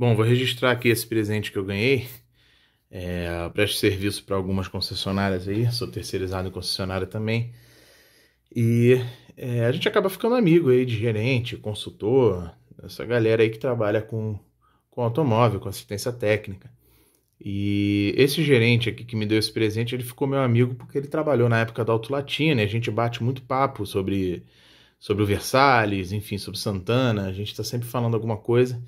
Bom, vou registrar aqui esse presente que eu ganhei. É, presto serviço para algumas concessionárias aí, sou terceirizado em concessionária também. E é, a gente acaba ficando amigo aí de gerente, consultor, essa galera aí que trabalha com, com automóvel, com assistência técnica. E esse gerente aqui que me deu esse presente, ele ficou meu amigo porque ele trabalhou na época da Auto e a gente bate muito papo sobre, sobre o Versalhes, enfim, sobre Santana, a gente está sempre falando alguma coisa.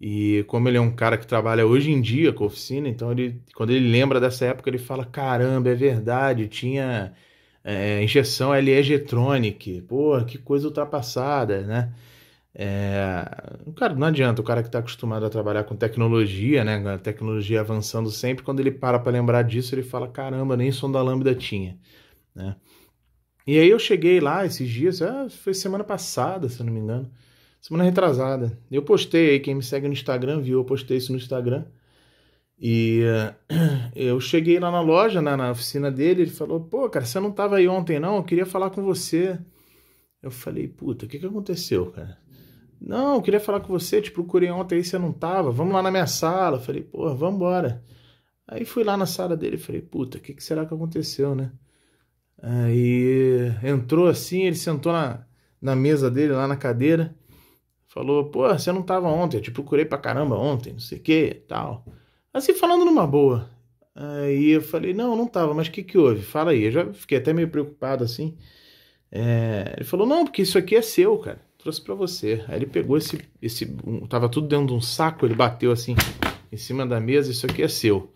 E como ele é um cara que trabalha hoje em dia com oficina, então ele, quando ele lembra dessa época, ele fala: caramba, é verdade, tinha é, injeção LEG-Tronic, pô, que coisa ultrapassada, né? É, cara, não adianta, o cara que está acostumado a trabalhar com tecnologia, né? A tecnologia avançando sempre, quando ele para para lembrar disso, ele fala: caramba, nem som da lambda tinha, né? E aí eu cheguei lá esses dias, ah, foi semana passada, se eu não me engano. Semana retrasada. Eu postei aí, quem me segue no Instagram viu, eu postei isso no Instagram. E uh, eu cheguei lá na loja, na, na oficina dele, ele falou: pô, cara, você não tava aí ontem não? Eu queria falar com você. Eu falei: puta, o que que aconteceu, cara? Não, eu queria falar com você, te procurei ontem aí, você não tava. Vamos lá na minha sala. Eu falei: pô, vambora. Aí fui lá na sala dele e falei: puta, o que, que será que aconteceu, né? Aí entrou assim, ele sentou na, na mesa dele, lá na cadeira. Falou, pô, você não tava ontem, eu te procurei pra caramba ontem, não sei o que, tal. Assim, falando numa boa. Aí eu falei, não, não tava, mas o que que houve? Fala aí. Eu já fiquei até meio preocupado, assim. É... Ele falou, não, porque isso aqui é seu, cara. Trouxe pra você. Aí ele pegou esse, esse... Um, tava tudo dentro de um saco, ele bateu assim em cima da mesa, isso aqui é seu.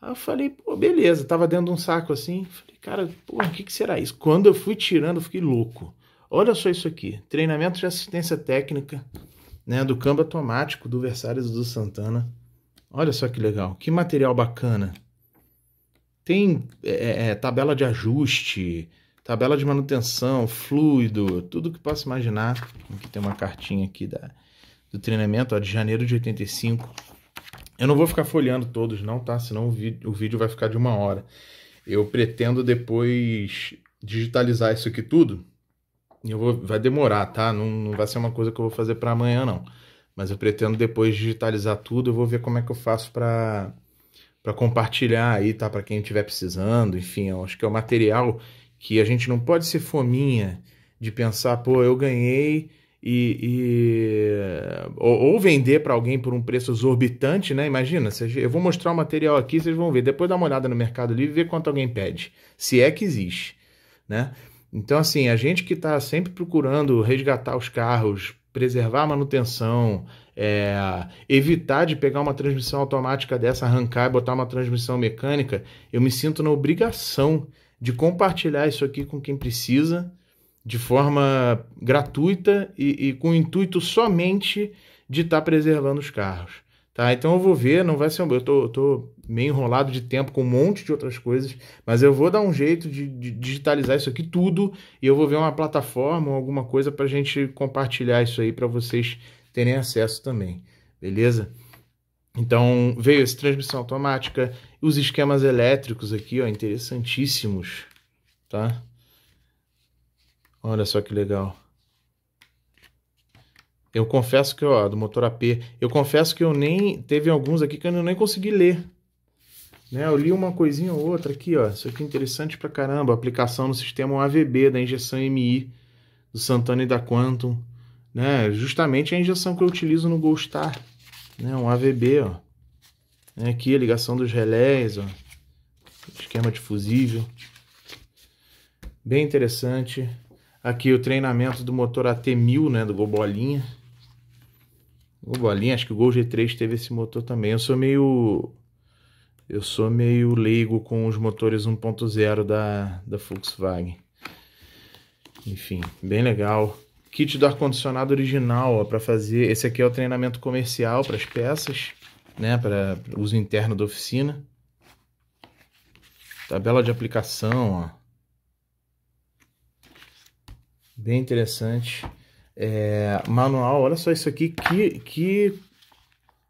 Aí eu falei, pô, beleza, tava dentro de um saco assim. Falei, cara, pô, o que que será isso? Quando eu fui tirando, eu fiquei louco. Olha só isso aqui: treinamento de assistência técnica né, do câmbio automático do Versalhes do Santana. Olha só que legal, que material bacana. Tem é, é, é tabela de ajuste, tabela de manutenção, fluido, tudo que possa imaginar. Aqui tem uma cartinha aqui da, do treinamento ó, de janeiro de 85. Eu não vou ficar folheando todos, não, tá? Senão o, o vídeo vai ficar de uma hora. Eu pretendo depois digitalizar isso aqui tudo eu vou, vai demorar, tá? Não, não vai ser uma coisa que eu vou fazer para amanhã, não. Mas eu pretendo depois digitalizar tudo. Eu vou ver como é que eu faço para para compartilhar aí, tá? Para quem estiver precisando, enfim, eu acho que é o um material que a gente não pode ser fominha de pensar, pô, eu ganhei e, e... Ou, ou, vender para alguém por um preço exorbitante, né? Imagina, eu vou mostrar o material aqui, vocês vão ver. Depois dá uma olhada no Mercado Livre e ver quanto alguém pede, se é que existe, né? Então, assim, a gente que está sempre procurando resgatar os carros, preservar a manutenção, é, evitar de pegar uma transmissão automática dessa, arrancar e botar uma transmissão mecânica, eu me sinto na obrigação de compartilhar isso aqui com quem precisa, de forma gratuita e, e com o intuito somente de estar tá preservando os carros. Tá, então eu vou ver, não vai ser um. Eu tô, tô meio enrolado de tempo com um monte de outras coisas, mas eu vou dar um jeito de, de digitalizar isso aqui tudo e eu vou ver uma plataforma ou alguma coisa para a gente compartilhar isso aí para vocês terem acesso também, beleza? Então veio essa transmissão automática, os esquemas elétricos aqui, ó, interessantíssimos, tá? Olha só que legal. Eu confesso que, ó, do motor AP, eu confesso que eu nem, teve alguns aqui que eu nem consegui ler. Né, eu li uma coisinha ou outra aqui, ó. Isso aqui é interessante pra caramba. Aplicação no sistema AVB da injeção MI do Santana e da Quantum. Né? Justamente a injeção que eu utilizo no Goldstar. Né? Um AVB, ó. Né, aqui a ligação dos relés, ó. Esquema de fusível. Bem interessante. Aqui o treinamento do motor AT1000, né? Do Gobolinha. O Bolinha, acho que o Gol G3 teve esse motor também. Eu sou meio. Eu sou meio leigo com os motores 1.0 da, da Volkswagen. Enfim, bem legal. Kit do ar-condicionado original, para fazer. Esse aqui é o treinamento comercial para as peças, né? Para uso interno da oficina. Tabela de aplicação, ó. Bem interessante. É, manual, olha só isso aqui, que, que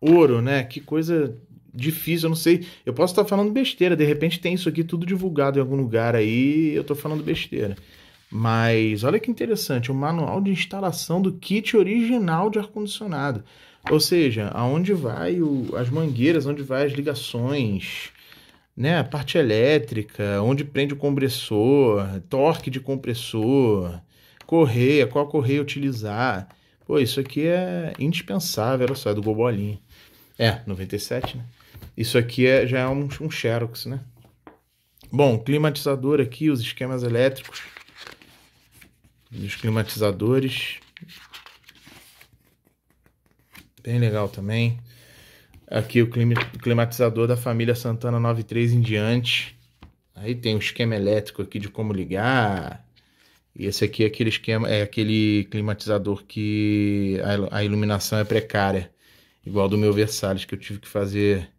ouro, né? Que coisa difícil, eu não sei. Eu posso estar falando besteira, de repente tem isso aqui tudo divulgado em algum lugar aí, eu estou falando besteira. Mas olha que interessante, o manual de instalação do kit original de ar-condicionado. Ou seja, aonde vai o, as mangueiras, onde vai as ligações, né, a parte elétrica, onde prende o compressor, torque de compressor, correia, qual correia utilizar. Pô, isso aqui é indispensável, olha só, é do Gol Bolinha. É, 97, né? Isso aqui é, já é um, um Xerox, né? Bom, climatizador aqui, os esquemas elétricos dos climatizadores. Bem legal também. Aqui o climatizador da família Santana 93 em diante. Aí tem o esquema elétrico aqui de como ligar, e esse aqui é aquele esquema, é aquele climatizador que a iluminação é precária, igual do meu Versalhes que eu tive que fazer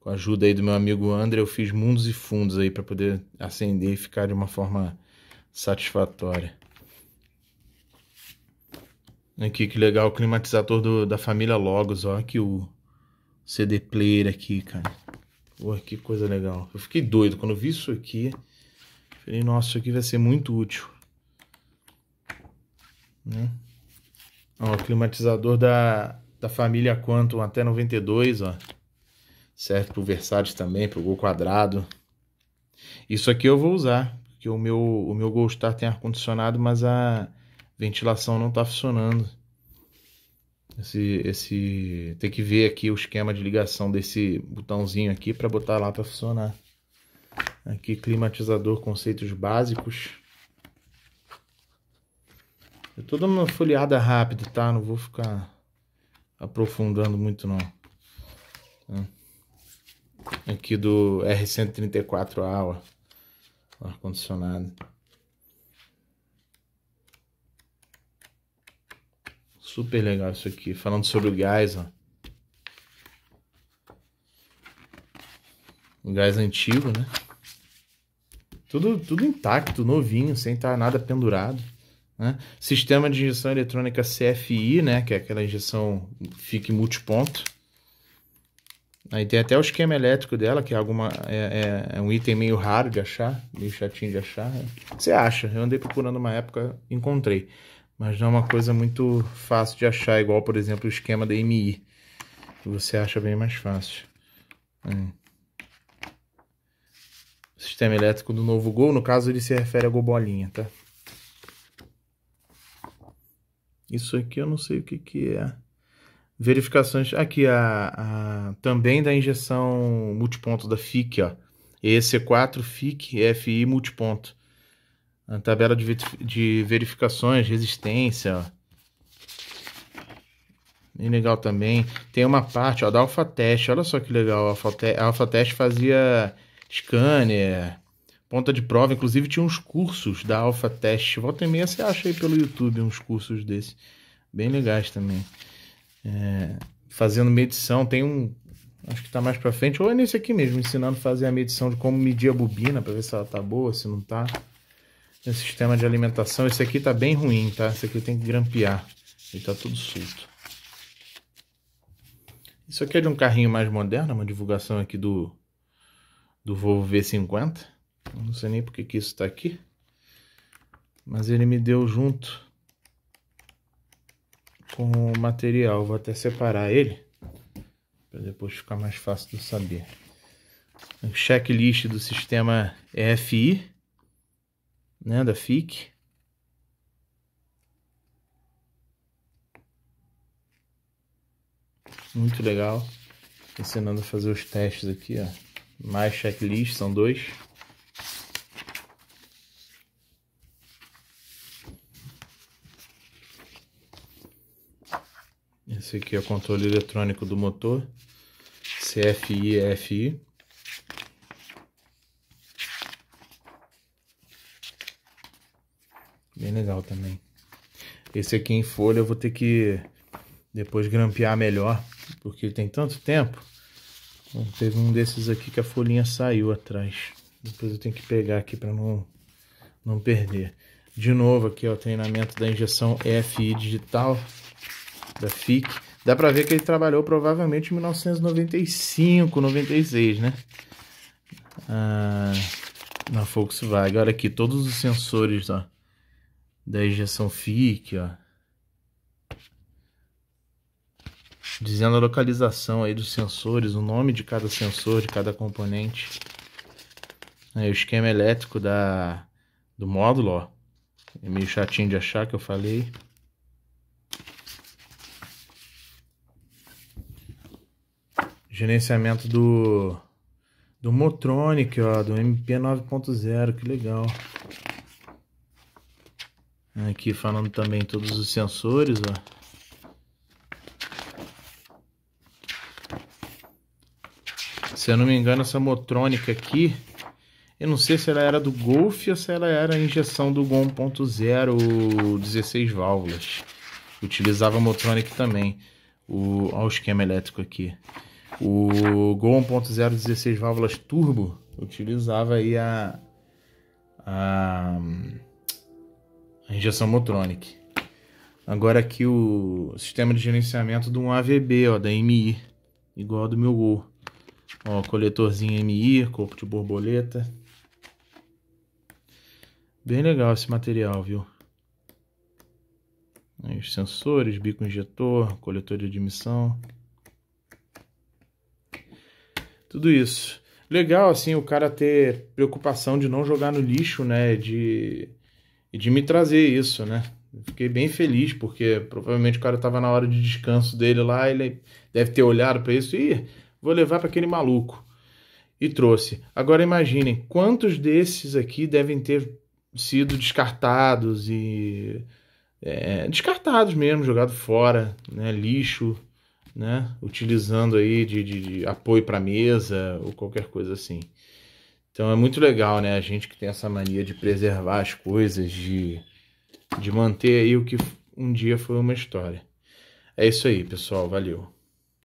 com a ajuda aí do meu amigo André, eu fiz mundos e fundos aí para poder acender e ficar de uma forma satisfatória. Aqui que legal, o climatizador do, da família Logos, ó, aqui o CD player aqui, cara. Pô, que coisa legal. Eu fiquei doido quando vi isso aqui. Falei, nossa, isso aqui vai ser muito útil. Né? Ó, climatizador da, da família Quantum até 92, ó. para pro Versace também, pro Gol Quadrado. Isso aqui eu vou usar, porque o meu, o meu Goldstar tem ar-condicionado, mas a ventilação não tá funcionando. Esse, esse tem que ver aqui o esquema de ligação desse botãozinho aqui para botar lá para funcionar. Aqui climatizador conceitos básicos tô toda uma folheada rápida, tá? Não vou ficar aprofundando muito, não. Hum. Aqui do R134A, ó. Ar-condicionado. Super legal isso aqui. Falando sobre o gás, ó. O gás antigo, né? Tudo, tudo intacto, novinho, sem estar tá nada pendurado. Né? Sistema de injeção eletrônica CFI, né? que é aquela injeção FIC multiponto. Aí tem até o esquema elétrico dela, que é, alguma, é, é, é um item meio raro de achar, meio chatinho de achar. Né? Você acha, eu andei procurando uma época, encontrei. Mas não é uma coisa muito fácil de achar, igual, por exemplo, o esquema da MI. Que você acha bem mais fácil. Hum. Sistema elétrico do novo Gol, no caso ele se refere a Gol Bolinha, tá? Isso aqui eu não sei o que, que é. Verificações. Aqui, a, a também da injeção multiponto da FIC, ó. EC4 FIC FI multiponto. A tabela de, de verificações, resistência, ó. Bem legal também. Tem uma parte ó, da AlphaTest. Olha só que legal. A AlphaTest, fazia scanner, ponta de prova. Inclusive, tinha uns cursos da Alpha Test. Volta e meia você acha aí pelo YouTube uns cursos desses. Bem legais também. É, fazendo medição, tem um. Acho que está mais para frente, ou é nesse aqui mesmo, ensinando a fazer a medição de como medir a bobina para ver se ela tá boa, se não tá. Esse sistema de alimentação, esse aqui tá bem ruim, tá? Esse aqui tem que grampear. Ele tá tudo solto. Isso aqui é de um carrinho mais moderno, uma divulgação aqui do do Volvo V50 não sei nem porque que isso está aqui. Mas ele me deu junto com o material. Vou até separar ele. Para depois ficar mais fácil de saber. Um checklist do sistema EFI. Né, da FIC. Muito legal. Ensinando a fazer os testes aqui, ó. Mais checklist, são dois. Esse aqui é o controle eletrônico do motor, CFI EFI. Bem legal também. Esse aqui em folha eu vou ter que depois grampear melhor, porque tem tanto tempo. teve um desses aqui que a folhinha saiu atrás. Depois eu tenho que pegar aqui para não, não perder. De novo aqui ó, o treinamento da injeção EFI digital da FIC. Dá pra ver que ele trabalhou provavelmente em 1995, 96, né? Ah, na Volkswagen. Olha aqui, todos os sensores ó, da injeção FIC, ó. Dizendo a localização aí dos sensores, o nome de cada sensor, de cada componente. Aí, é, o esquema elétrico da, do módulo, ó. É meio chatinho de achar que eu falei. Gerenciamento do, do Motronic, ó, do MP 9.0, que legal. Aqui falando também todos os sensores, ó. Se eu não me engano, essa Motronic aqui, eu não sei se ela era do Golf ou se ela era a injeção do GOM 1.0 16 válvulas. Utilizava Motronic também, o, ó o esquema elétrico aqui. O Gol 1.016 válvulas turbo utilizava aí a, a, a injeção Motronic. Agora aqui o sistema de gerenciamento de um AVB, ó, da MI, igual ao do meu Gol. Ó, coletorzinho MI, corpo de borboleta. Bem legal esse material, viu? os sensores, bico injetor, coletor de admissão tudo isso. Legal, assim, o cara ter preocupação de não jogar no lixo, né? De, de me trazer isso, né? Fiquei bem feliz, porque provavelmente o cara tava na hora de descanso dele lá, ele deve ter olhado para isso e vou levar para aquele maluco. E trouxe. Agora imaginem, quantos desses aqui devem ter sido descartados e. É, descartados mesmo, jogado fora, né? Lixo né? Utilizando aí de, de, de apoio para mesa ou qualquer coisa assim. Então é muito legal, né? A gente que tem essa mania de preservar as coisas, de, de manter aí o que um dia foi uma história. É isso aí, pessoal. Valeu.